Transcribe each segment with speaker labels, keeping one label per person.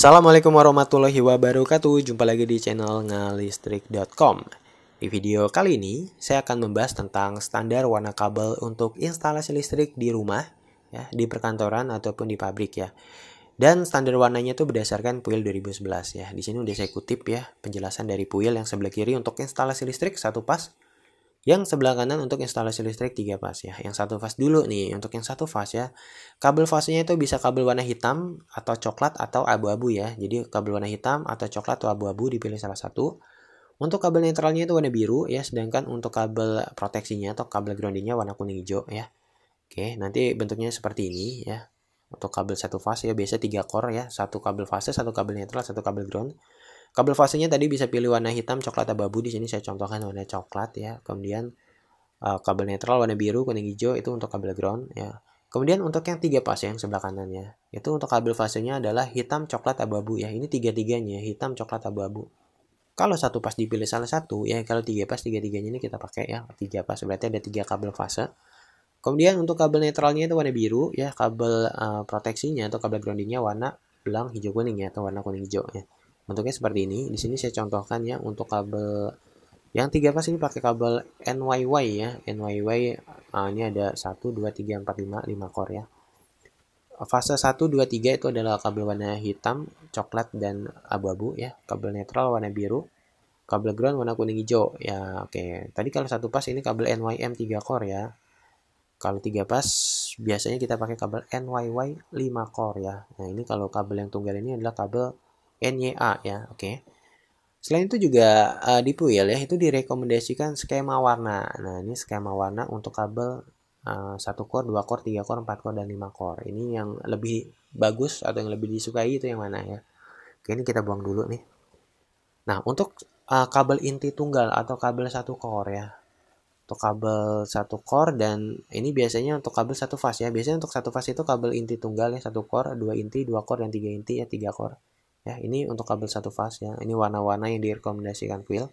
Speaker 1: Assalamualaikum warahmatullahi wabarakatuh. Jumpa lagi di channel ngalistrik.com. Di video kali ini, saya akan membahas tentang standar warna kabel untuk instalasi listrik di rumah, ya, di perkantoran ataupun di pabrik ya. Dan standar warnanya itu berdasarkan PUIL 2011 ya. Di sini udah saya kutip ya penjelasan dari PUIL yang sebelah kiri untuk instalasi listrik satu pas, yang sebelah kanan untuk instalasi listrik 3 fase ya. Yang satu fase dulu nih, untuk yang satu fase ya. Kabel fasenya itu bisa kabel warna hitam atau coklat atau abu-abu ya. Jadi kabel warna hitam atau coklat atau abu-abu dipilih salah satu. Untuk kabel netralnya itu warna biru ya, sedangkan untuk kabel proteksinya atau kabel groundingnya warna kuning hijau ya. Oke, nanti bentuknya seperti ini ya. Untuk kabel satu fase ya, biasa tiga core ya, satu kabel fase, satu kabel netral, satu kabel ground. Kabel fasenya tadi bisa pilih warna hitam, coklat atau abu. Di sini saya contohkan warna coklat ya. Kemudian uh, kabel netral warna biru, kuning hijau itu untuk kabel ground ya. Kemudian untuk yang tiga fase yang sebelah kanannya, itu untuk kabel fasenya adalah hitam, coklat, abu-abu ya. Ini tiga-tiganya, hitam, coklat, abu-abu. Kalau satu pas dipilih salah satu, ya kalau tiga pas, tiga-tiganya ini kita pakai ya. Tiga pas, berarti ada tiga kabel fase. Kemudian untuk kabel netralnya itu warna biru ya, kabel uh, proteksinya atau kabel groundingnya warna belang hijau kuning ya atau warna kuning hijau ya bentuknya seperti ini di sini saya contohkan ya untuk kabel yang tiga pas ini pakai kabel NYY ya NYY uh, ah, ini ada 1 2 3 4 5 5 core ya fase 1 2 3 itu adalah kabel warna hitam coklat dan abu-abu ya kabel netral warna biru kabel ground warna kuning hijau ya oke okay. tadi kalau satu pas ini kabel NYM 3 core ya kalau tiga pas biasanya kita pakai kabel NYY 5 core ya nah ini kalau kabel yang tunggal ini adalah kabel NYA ya, oke. Okay. Selain itu juga uh, di puyel ya, itu direkomendasikan skema warna. Nah, ini skema warna untuk kabel uh, core, 2 core, 3 core, 4 core, dan 5 core. Ini yang lebih bagus atau yang lebih disukai itu yang mana ya. Oke, ini kita buang dulu nih. Nah, untuk uh, kabel inti tunggal atau kabel satu core ya. Untuk kabel satu core dan ini biasanya untuk kabel satu fase ya. Biasanya untuk satu fase itu kabel inti tunggal ya, satu core, dua inti, dua core, dan tiga inti ya, tiga core ya ini untuk kabel satu fase ya ini warna-warna yang direkomendasikan Quill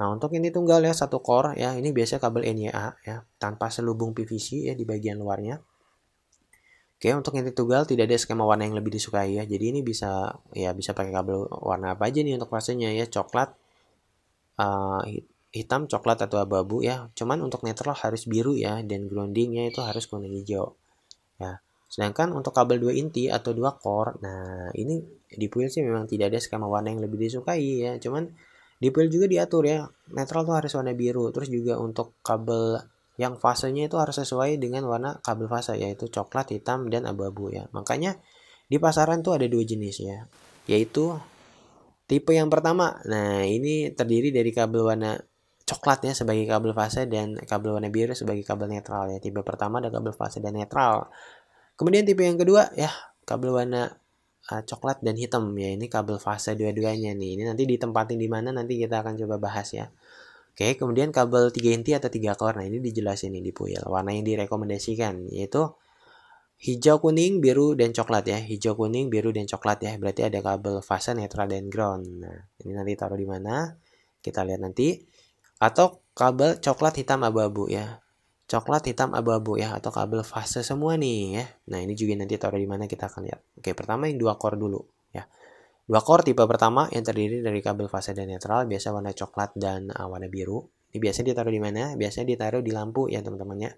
Speaker 1: nah untuk ini tunggal ya satu core ya ini biasanya kabel NYA ya tanpa selubung PVC ya di bagian luarnya oke untuk inti tunggal tidak ada skema warna yang lebih disukai ya jadi ini bisa ya bisa pakai kabel warna apa aja nih untuk fasenya ya coklat uh, hitam coklat atau abu-abu ya cuman untuk netral harus biru ya dan groundingnya itu harus kuning hijau ya Sedangkan untuk kabel 2 inti atau 2 core, nah ini di puil sih memang tidak ada skema warna yang lebih disukai ya. Cuman di puil juga diatur ya, netral tuh harus warna biru. Terus juga untuk kabel yang fasenya itu harus sesuai dengan warna kabel fase yaitu coklat, hitam, dan abu-abu ya. Makanya di pasaran tuh ada dua jenis ya, yaitu tipe yang pertama. Nah ini terdiri dari kabel warna coklat ya sebagai kabel fase dan kabel warna biru sebagai kabel netral ya. Tipe pertama ada kabel fase dan netral. Kemudian tipe yang kedua ya kabel warna uh, coklat dan hitam ya ini kabel fase dua-duanya nih. Ini nanti ditempatin di mana nanti kita akan coba bahas ya. Oke, kemudian kabel 3 inti atau 3 core. Nah, ini dijelasin nih di puyel Warna yang direkomendasikan yaitu hijau kuning biru dan coklat ya hijau kuning biru dan coklat ya berarti ada kabel fase netral dan ground nah ini nanti taruh di mana kita lihat nanti atau kabel coklat hitam abu-abu ya coklat hitam abu-abu ya atau kabel fase semua nih ya nah ini juga nanti taruh di mana kita akan lihat oke pertama yang dua core dulu ya dua core tipe pertama yang terdiri dari kabel fase dan netral biasa warna coklat dan uh, warna biru ini biasanya ditaruh di mana biasanya ditaruh di lampu ya teman temannya ya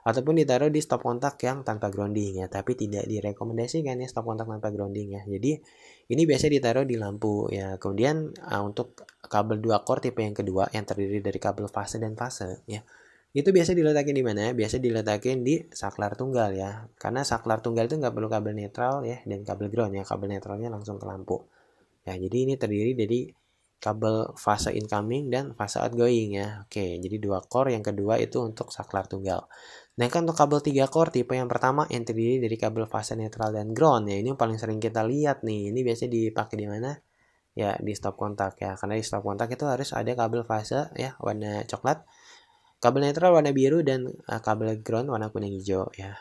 Speaker 1: ataupun ditaruh di stop kontak yang tanpa grounding ya tapi tidak direkomendasikan ya stop kontak tanpa grounding ya jadi ini biasanya ditaruh di lampu ya kemudian uh, untuk kabel dua core tipe yang kedua yang terdiri dari kabel fase dan fase ya itu biasa diletakin di mana? Ya? Biasa diletakin di saklar tunggal ya. Karena saklar tunggal itu nggak perlu kabel netral ya dan kabel ground ya. Kabel netralnya langsung ke lampu. Ya, jadi ini terdiri dari kabel fase incoming dan fase outgoing ya. Oke, jadi dua core yang kedua itu untuk saklar tunggal. nah kan untuk kabel tiga core tipe yang pertama yang terdiri dari kabel fase netral dan ground ya. Ini yang paling sering kita lihat nih. Ini biasanya dipakai di mana? Ya, di stop kontak ya. Karena di stop kontak itu harus ada kabel fase ya warna coklat kabel netral warna biru dan uh, kabel ground warna kuning hijau ya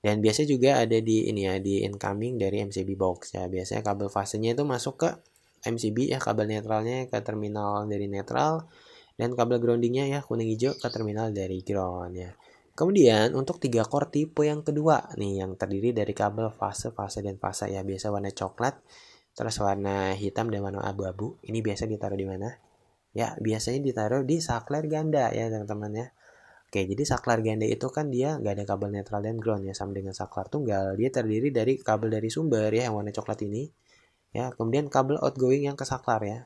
Speaker 1: dan biasanya juga ada di ini ya di incoming dari MCB box ya biasanya kabel fasenya itu masuk ke MCB ya kabel netralnya ke terminal dari netral dan kabel groundingnya ya kuning hijau ke terminal dari ground ya Kemudian untuk tiga core tipe yang kedua nih yang terdiri dari kabel fase, fase dan fase ya biasa warna coklat, terus warna hitam dan warna abu-abu. Ini biasa ditaruh di mana? ya biasanya ditaruh di saklar ganda ya teman-teman ya Oke, jadi saklar ganda itu kan dia nggak ada kabel netral dan ground ya, sama dengan saklar tunggal. Dia terdiri dari kabel dari sumber ya, yang warna coklat ini. Ya, kemudian kabel outgoing yang ke saklar ya.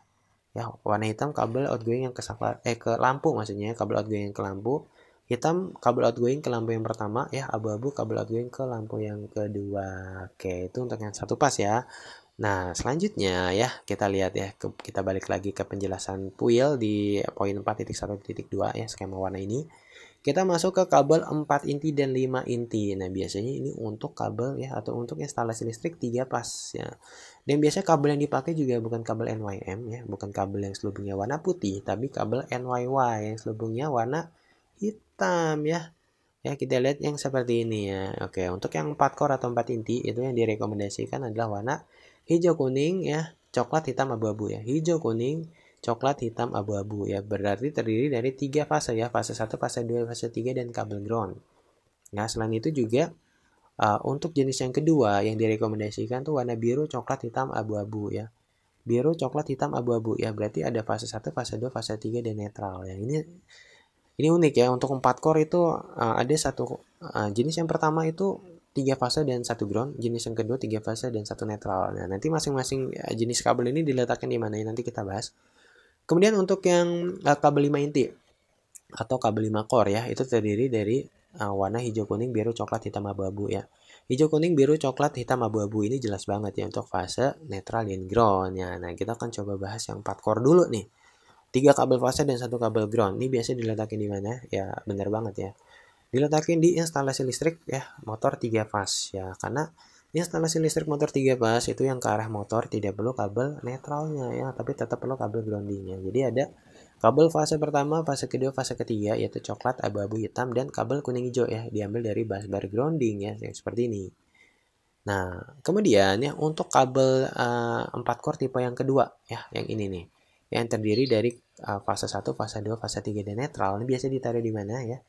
Speaker 1: Ya, warna hitam kabel outgoing yang ke saklar, eh ke lampu maksudnya, ya, kabel outgoing yang ke lampu. Hitam kabel outgoing ke lampu yang pertama ya, abu-abu kabel outgoing ke lampu yang kedua. Oke, itu untuk yang satu pas ya. Nah, selanjutnya ya, kita lihat ya, kita balik lagi ke penjelasan puil di poin 4.1.2 ya, skema warna ini. Kita masuk ke kabel 4 inti dan 5 inti. Nah, biasanya ini untuk kabel ya, atau untuk instalasi listrik 3 pas ya. Dan biasanya kabel yang dipakai juga bukan kabel NYM ya, bukan kabel yang selubungnya warna putih, tapi kabel NYY yang selubungnya warna hitam ya ya kita lihat yang seperti ini ya oke untuk yang 4 core atau 4 inti itu yang direkomendasikan adalah warna hijau kuning ya coklat hitam abu-abu ya hijau kuning coklat hitam abu-abu ya berarti terdiri dari tiga fase ya fase 1 fase 2 fase 3 dan kabel ground nah selain itu juga uh, untuk jenis yang kedua yang direkomendasikan tuh warna biru coklat hitam abu-abu ya biru coklat hitam abu-abu ya berarti ada fase 1 fase 2 fase 3 dan netral ya ini ini unik ya untuk 4 core itu uh, ada satu uh, jenis yang pertama itu tiga fase dan satu ground jenis yang kedua tiga fase dan satu netral nah nanti masing-masing ya, jenis kabel ini diletakkan di mana ya nanti kita bahas kemudian untuk yang eh, kabel 5 inti atau kabel 5 core ya itu terdiri dari eh, warna hijau kuning biru coklat hitam abu-abu ya hijau kuning biru coklat hitam abu-abu ini jelas banget ya untuk fase netral dan ground ya nah kita akan coba bahas yang 4 core dulu nih tiga kabel fase dan satu kabel ground ini biasanya diletakkan di mana ya benar banget ya diletakin di instalasi listrik ya motor 3 fase ya karena instalasi listrik motor 3 fase itu yang ke arah motor tidak perlu kabel netralnya ya tapi tetap perlu kabel groundingnya jadi ada kabel fase pertama fase kedua fase ketiga yaitu coklat abu-abu hitam dan kabel kuning hijau ya diambil dari busbar grounding ya yang seperti ini nah kemudian ya untuk kabel uh, eh, 4 core tipe yang kedua ya yang ini nih yang terdiri dari uh, fase 1, fase 2, fase 3 dan netral. Ini biasa ditaruh di mana ya?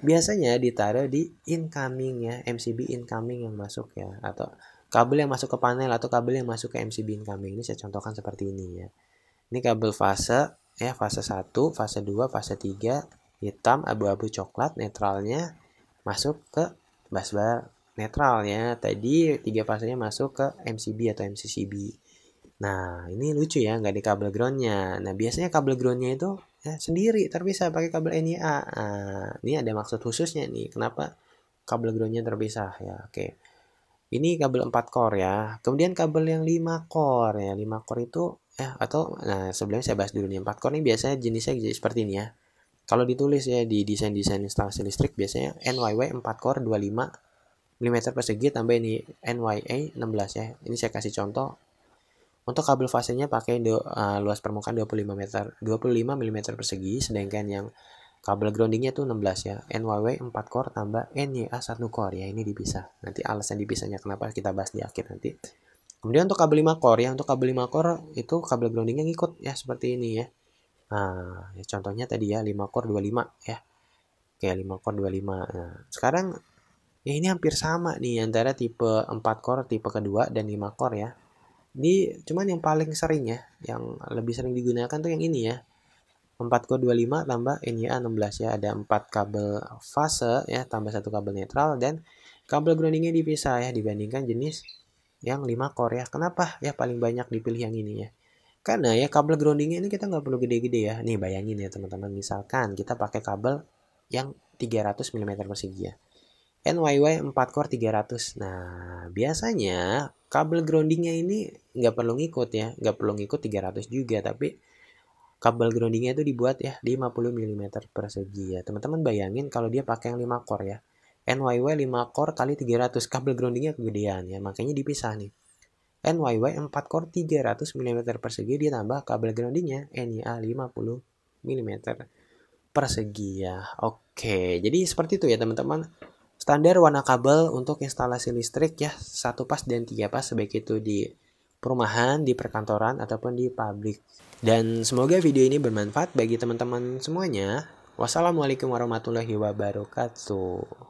Speaker 1: biasanya ditaruh di incoming ya MCB incoming yang masuk ya atau kabel yang masuk ke panel atau kabel yang masuk ke MCB incoming ini saya contohkan seperti ini ya ini kabel fase ya fase 1, fase 2, fase 3 hitam abu-abu coklat netralnya masuk ke busbar netralnya tadi tiga fasenya masuk ke MCB atau MCCB nah ini lucu ya nggak di kabel groundnya nah biasanya kabel groundnya itu ya, sendiri terpisah pakai kabel NIA. Nah, ini ada maksud khususnya nih. Kenapa kabel groundnya terpisah ya? Oke. Ini kabel 4 core ya. Kemudian kabel yang 5 core ya. 5 core itu ya atau nah sebelumnya saya bahas dulu nih 4 core ini biasanya jenisnya seperti ini ya. Kalau ditulis ya di desain-desain instalasi listrik biasanya NYW 4 core 25 mm persegi tambah ini NYA 16 ya. Ini saya kasih contoh untuk kabel fasenya pakai do, uh, eh, luas permukaan 25 meter 25 mm persegi, sedangkan yang kabel groundingnya tuh 16 ya. NYW 4 core tambah NYA 1 core ya, ini dipisah. Nanti alasan dipisahnya kenapa kita bahas di akhir nanti. Kemudian untuk kabel 5 core ya, untuk kabel 5 core itu kabel groundingnya ngikut ya seperti ini ya. Nah, ya contohnya tadi ya 5 core 25 ya. Oke, 5 core 25. Nah, sekarang ya ini hampir sama nih antara tipe 4 core tipe kedua dan 5 core ya di cuman yang paling sering ya yang lebih sering digunakan tuh yang ini ya 4Q25 tambah NYA 16 ya ada 4 kabel fase ya tambah satu kabel netral dan kabel groundingnya dipisah ya dibandingkan jenis yang 5 core ya kenapa ya paling banyak dipilih yang ini ya karena ya kabel groundingnya ini kita nggak perlu gede-gede ya nih bayangin ya teman-teman misalkan kita pakai kabel yang 300 mm persegi ya NYY 4 core 300 nah biasanya kabel groundingnya ini nggak perlu ngikut ya nggak perlu ngikut 300 juga tapi kabel groundingnya itu dibuat ya 50 mm persegi ya teman-teman bayangin kalau dia pakai yang 5 core ya NYW 5 core kali 300 kabel groundingnya kegedean ya makanya dipisah nih NYW 4 core 300 mm persegi dia tambah kabel groundingnya NIA 50 mm persegi ya oke jadi seperti itu ya teman-teman Standar warna kabel untuk instalasi listrik ya, satu pas dan tiga pas, sebaik itu di perumahan, di perkantoran, ataupun di pabrik. Dan semoga video ini bermanfaat bagi teman-teman semuanya. Wassalamualaikum warahmatullahi wabarakatuh.